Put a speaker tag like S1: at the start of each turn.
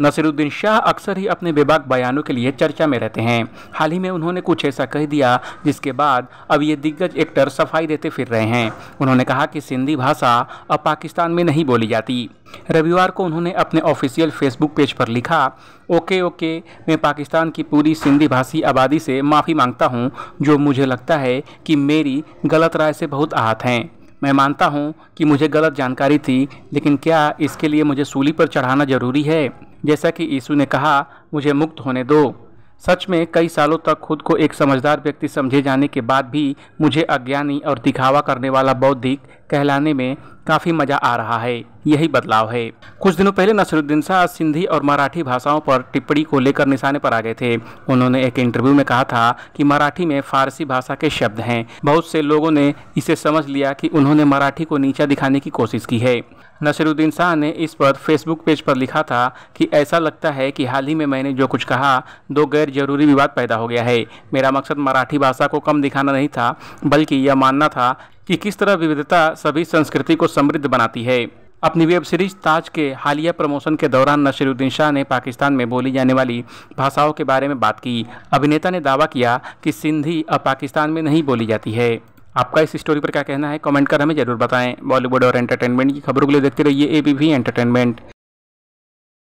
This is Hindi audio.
S1: नसीरुद्दीन शाह अक्सर ही अपने बेबाक बयानों के लिए चर्चा में रहते हैं हाल ही में उन्होंने कुछ ऐसा कह दिया जिसके बाद अब ये दिग्गज एक्टर सफाई देते फिर रहे हैं उन्होंने कहा कि सिंधी भाषा अब पाकिस्तान में नहीं बोली जाती रविवार को उन्होंने अपने ऑफिशियल फेसबुक पेज पर लिखा ओके ओके मैं पाकिस्तान की पूरी सिंधी भाषी आबादी से माफ़ी मांगता हूँ जो मुझे लगता है कि मेरी गलत राय से बहुत आहत हैं मैं मानता हूँ कि मुझे गलत जानकारी थी लेकिन क्या इसके लिए मुझे सूली पर चढ़ाना ज़रूरी है जैसा कि यीशु ने कहा मुझे मुक्त होने दो सच में कई सालों तक खुद को एक समझदार व्यक्ति समझे जाने के बाद भी मुझे अज्ञानी और दिखावा करने वाला बौद्धिक कहलाने में काफ़ी मज़ा आ रहा है यही बदलाव है कुछ दिनों पहले नसरुद्दीन शाह सिंधी और मराठी भाषाओं पर टिप्पणी को लेकर निशाने पर आ गए थे उन्होंने एक इंटरव्यू में कहा था कि मराठी में फारसी भाषा के शब्द हैं बहुत से लोगों ने इसे समझ लिया कि उन्होंने मराठी को नीचा दिखाने की कोशिश की है नसरुद्दीन शाह ने इस पर फेसबुक पेज पर लिखा था कि ऐसा लगता है कि हाल ही में मैंने जो कुछ कहा दो गैर जरूरी विवाद पैदा हो गया है मेरा मकसद मराठी भाषा को कम दिखाना नहीं था बल्कि यह मानना था कि किस तरह विविधता सभी संस्कृति को समृद्ध बनाती है अपनी वेब सीरीज ताज के हालिया प्रमोशन के दौरान नसीरुद्दीन शाह ने पाकिस्तान में बोली जाने वाली भाषाओं के बारे में बात की अभिनेता ने दावा किया कि सिंधी अब पाकिस्तान में नहीं बोली जाती है आपका इस स्टोरी पर क्या कहना है कमेंट कर हमें ज़रूर बताएं बॉलीवुड और एंटरटेनमेंट की खबरों के लिए देखते रहिए ए बी एंटरटेनमेंट